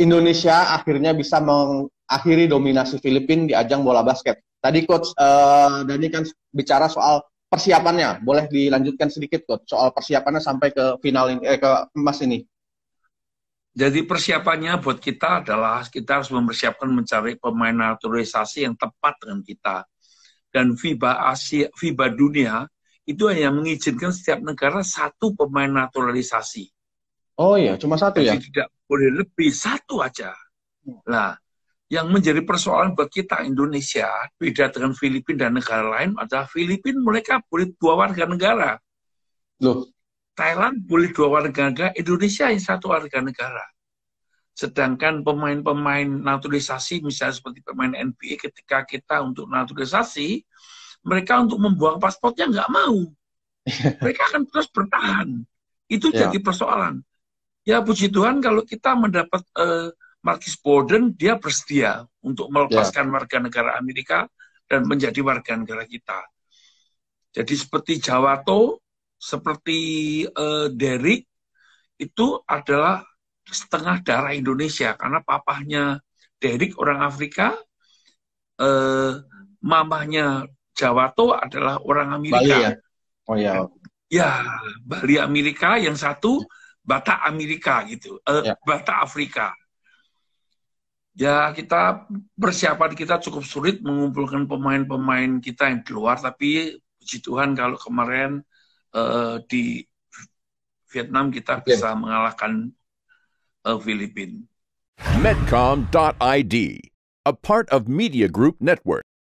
Indonesia akhirnya bisa mengakhiri dominasi Filipina di ajang bola basket. Tadi coach uh, Dani kan bicara soal persiapannya, boleh dilanjutkan sedikit coach soal persiapannya sampai ke final ini eh, ke emas ini. Jadi persiapannya buat kita adalah kita harus mempersiapkan mencari pemain naturalisasi yang tepat dengan kita. Dan FIBA Asia, FIBA dunia itu hanya mengizinkan setiap negara satu pemain naturalisasi. Oh iya, cuma satu Jadi ya? tidak boleh lebih, satu aja. Nah, yang menjadi persoalan bagi kita Indonesia, beda dengan Filipina dan negara lain adalah Filipina mereka boleh dua warga negara. Loh? Thailand boleh dua warga negara, Indonesia yang satu warga negara. Sedangkan pemain-pemain naturalisasi, misalnya seperti pemain NBA, ketika kita untuk naturalisasi, mereka untuk membuang pasportnya nggak mau. Mereka akan terus bertahan. Itu ya. jadi persoalan ya puji Tuhan kalau kita mendapat uh, eh, Marcus Bolden dia bersedia untuk melepaskan ya. warga negara Amerika dan menjadi warga negara kita. Jadi seperti Jawato, seperti uh, eh, Derek itu adalah setengah darah Indonesia karena papahnya Derek orang Afrika, uh, mamahnya Jawato adalah orang Amerika. Bali ya? Oh ya. Ya, Bali Amerika yang satu ya. Bata Amerika gitu, uh, eh, yeah. bata Afrika. Ya kita persiapan kita cukup sulit mengumpulkan pemain-pemain kita yang keluar, tapi puji Tuhan kalau kemarin uh, di Vietnam kita okay. bisa mengalahkan uh, Filipina. Medcom.id, a part of Media Group Network.